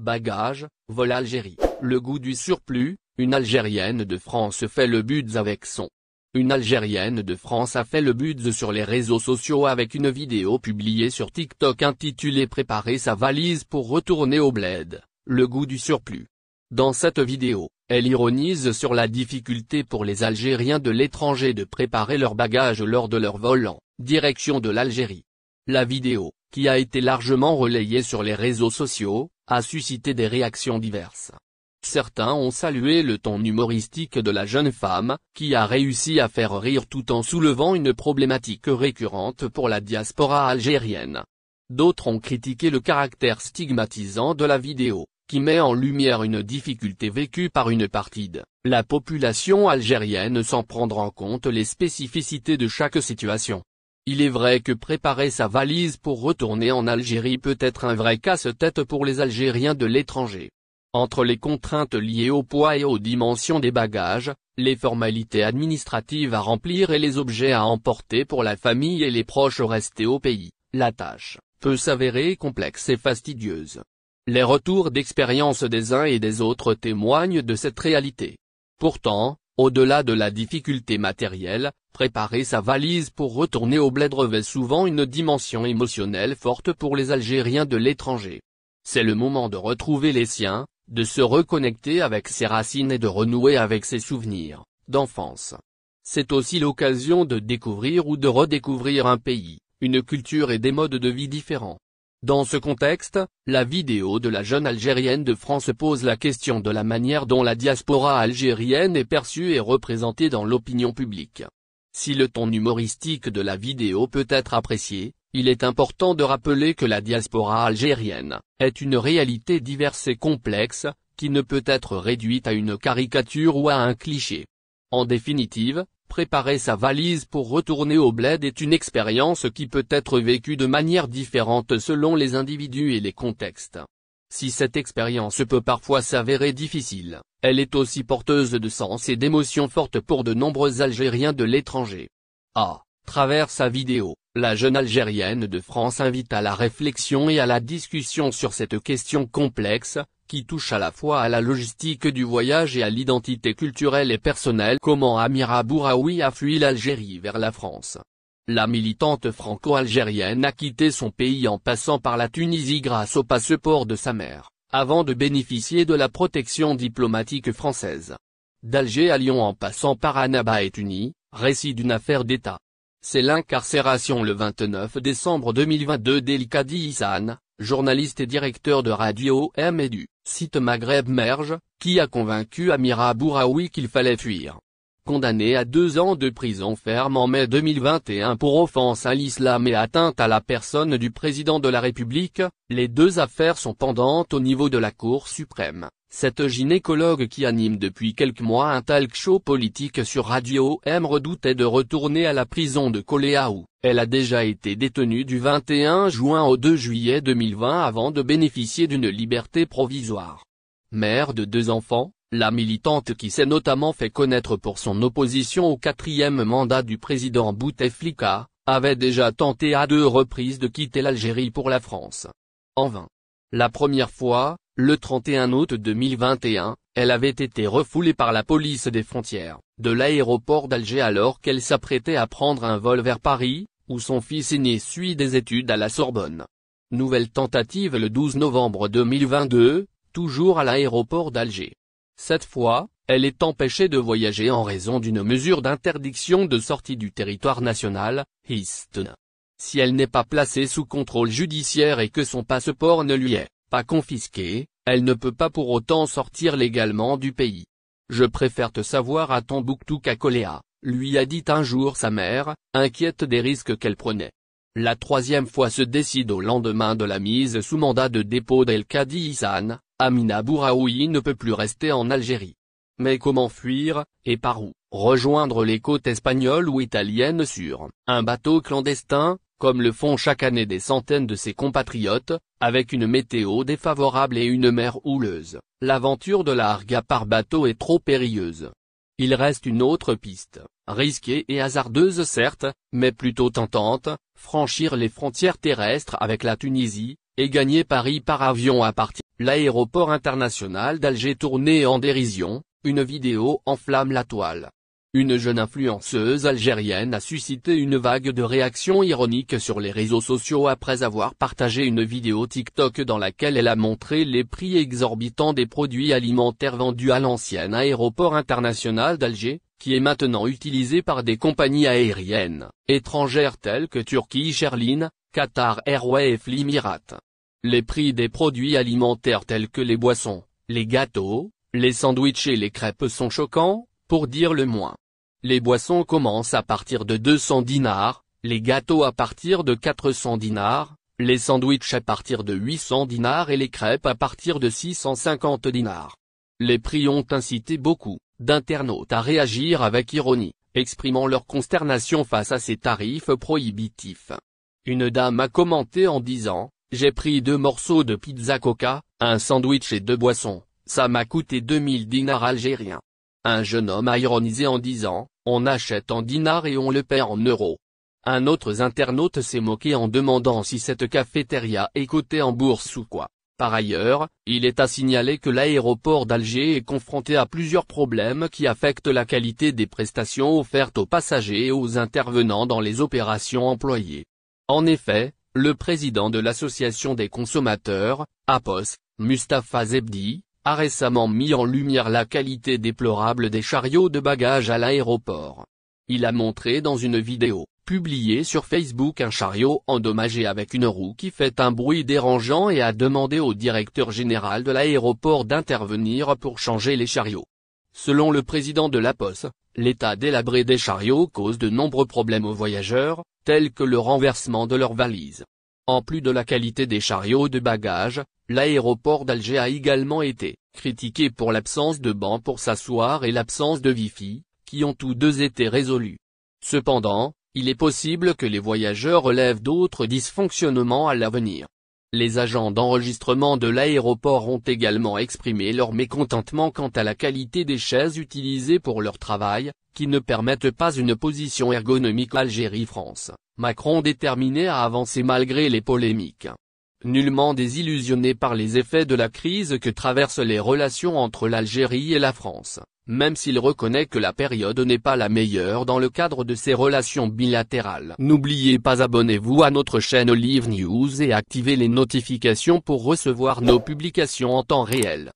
Bagages, vol Algérie. Le goût du surplus, une Algérienne de France fait le buzz avec son. Une Algérienne de France a fait le buzz sur les réseaux sociaux avec une vidéo publiée sur TikTok intitulée Préparer sa valise pour retourner au bled, le goût du surplus. Dans cette vidéo, elle ironise sur la difficulté pour les Algériens de l'étranger de préparer leur bagages lors de leur vol en direction de l'Algérie. La vidéo, qui a été largement relayée sur les réseaux sociaux, a suscité des réactions diverses. Certains ont salué le ton humoristique de la jeune femme, qui a réussi à faire rire tout en soulevant une problématique récurrente pour la diaspora algérienne. D'autres ont critiqué le caractère stigmatisant de la vidéo, qui met en lumière une difficulté vécue par une partie de la population algérienne sans prendre en compte les spécificités de chaque situation. Il est vrai que préparer sa valise pour retourner en Algérie peut être un vrai casse-tête pour les Algériens de l'étranger. Entre les contraintes liées au poids et aux dimensions des bagages, les formalités administratives à remplir et les objets à emporter pour la famille et les proches restés au pays, la tâche peut s'avérer complexe et fastidieuse. Les retours d'expérience des uns et des autres témoignent de cette réalité. Pourtant, au-delà de la difficulté matérielle, Préparer sa valise pour retourner au bled revêt souvent une dimension émotionnelle forte pour les Algériens de l'étranger. C'est le moment de retrouver les siens, de se reconnecter avec ses racines et de renouer avec ses souvenirs, d'enfance. C'est aussi l'occasion de découvrir ou de redécouvrir un pays, une culture et des modes de vie différents. Dans ce contexte, la vidéo de la jeune Algérienne de France pose la question de la manière dont la diaspora algérienne est perçue et représentée dans l'opinion publique. Si le ton humoristique de la vidéo peut être apprécié, il est important de rappeler que la diaspora algérienne, est une réalité diverse et complexe, qui ne peut être réduite à une caricature ou à un cliché. En définitive, préparer sa valise pour retourner au bled est une expérience qui peut être vécue de manière différente selon les individus et les contextes. Si cette expérience peut parfois s'avérer difficile, elle est aussi porteuse de sens et d'émotions fortes pour de nombreux Algériens de l'étranger. À travers sa vidéo, la jeune Algérienne de France invite à la réflexion et à la discussion sur cette question complexe, qui touche à la fois à la logistique du voyage et à l'identité culturelle et personnelle. Comment Amira Bouraoui a fui l'Algérie vers la France la militante franco-algérienne a quitté son pays en passant par la Tunisie grâce au passeport de sa mère, avant de bénéficier de la protection diplomatique française. D'Alger à Lyon en passant par Annaba et Tunis, récit d'une affaire d'État. C'est l'incarcération le 29 décembre 2022 d'Elkadi Isan, journaliste et directeur de Radio M et du site Maghreb Merge, qui a convaincu Amira Bouraoui qu'il fallait fuir. Condamnée à deux ans de prison ferme en mai 2021 pour offense à l'islam et atteinte à la personne du président de la République, les deux affaires sont pendantes au niveau de la Cour suprême. Cette gynécologue qui anime depuis quelques mois un talk show politique sur Radio M redoutait de retourner à la prison de Coléa où elle a déjà été détenue du 21 juin au 2 juillet 2020 avant de bénéficier d'une liberté provisoire. Mère de deux enfants, la militante qui s'est notamment fait connaître pour son opposition au quatrième mandat du président Bouteflika, avait déjà tenté à deux reprises de quitter l'Algérie pour la France. En vain. La première fois, le 31 août 2021, elle avait été refoulée par la police des frontières, de l'aéroport d'Alger alors qu'elle s'apprêtait à prendre un vol vers Paris, où son fils aîné suit des études à la Sorbonne. Nouvelle tentative le 12 novembre 2022, toujours à l'aéroport d'Alger. Cette fois, elle est empêchée de voyager en raison d'une mesure d'interdiction de sortie du territoire national, Si elle n'est pas placée sous contrôle judiciaire et que son passeport ne lui est pas confisqué, elle ne peut pas pour autant sortir légalement du pays. Je préfère te savoir à Tombouctou qu'à Coléa, lui a dit un jour sa mère, inquiète des risques qu'elle prenait. La troisième fois se décide au lendemain de la mise sous mandat de dépôt d'El-Kadi Isan, Amina Bouraoui ne peut plus rester en Algérie. Mais comment fuir, et par où Rejoindre les côtes espagnoles ou italiennes sur un bateau clandestin, comme le font chaque année des centaines de ses compatriotes, avec une météo défavorable et une mer houleuse. L'aventure de la par bateau est trop périlleuse. Il reste une autre piste, risquée et hasardeuse certes, mais plutôt tentante, franchir les frontières terrestres avec la Tunisie, et gagner Paris par avion à partir. L'aéroport international d'Alger tourné en dérision, une vidéo enflamme la toile. Une jeune influenceuse algérienne a suscité une vague de réactions ironiques sur les réseaux sociaux après avoir partagé une vidéo TikTok dans laquelle elle a montré les prix exorbitants des produits alimentaires vendus à l'ancien aéroport international d'Alger, qui est maintenant utilisé par des compagnies aériennes, étrangères telles que Turquie, Airlines, Qatar Airways et Flimirat. Les prix des produits alimentaires tels que les boissons, les gâteaux, les sandwichs et les crêpes sont choquants, pour dire le moins. Les boissons commencent à partir de 200 dinars, les gâteaux à partir de 400 dinars, les sandwichs à partir de 800 dinars et les crêpes à partir de 650 dinars. Les prix ont incité beaucoup d'internautes à réagir avec ironie, exprimant leur consternation face à ces tarifs prohibitifs. Une dame a commenté en disant, j'ai pris deux morceaux de pizza coca, un sandwich et deux boissons, ça m'a coûté 2000 dinars algériens. Un jeune homme a ironisé en disant, on achète en dinars et on le paie en euros. Un autre internaute s'est moqué en demandant si cette cafétéria est cotée en bourse ou quoi. Par ailleurs, il est à signaler que l'aéroport d'Alger est confronté à plusieurs problèmes qui affectent la qualité des prestations offertes aux passagers et aux intervenants dans les opérations employées. En effet, le président de l'association des consommateurs, APOS, Mustapha Zebdi, a récemment mis en lumière la qualité déplorable des chariots de bagages à l'aéroport. Il a montré dans une vidéo, publiée sur Facebook un chariot endommagé avec une roue qui fait un bruit dérangeant et a demandé au directeur général de l'aéroport d'intervenir pour changer les chariots. Selon le président de la Poste, l'état délabré des chariots cause de nombreux problèmes aux voyageurs, tels que le renversement de leurs valises. En plus de la qualité des chariots de bagages, L'aéroport d'Alger a également été critiqué pour l'absence de bancs pour s'asseoir et l'absence de Wi-Fi, qui ont tous deux été résolus. Cependant, il est possible que les voyageurs relèvent d'autres dysfonctionnements à l'avenir. Les agents d'enregistrement de l'aéroport ont également exprimé leur mécontentement quant à la qualité des chaises utilisées pour leur travail, qui ne permettent pas une position ergonomique Algérie-France. Macron déterminé à avancer malgré les polémiques nullement désillusionné par les effets de la crise que traversent les relations entre l'Algérie et la France, même s'il reconnaît que la période n'est pas la meilleure dans le cadre de ses relations bilatérales. N'oubliez pas abonnez-vous à notre chaîne Live News et activez les notifications pour recevoir nos publications en temps réel.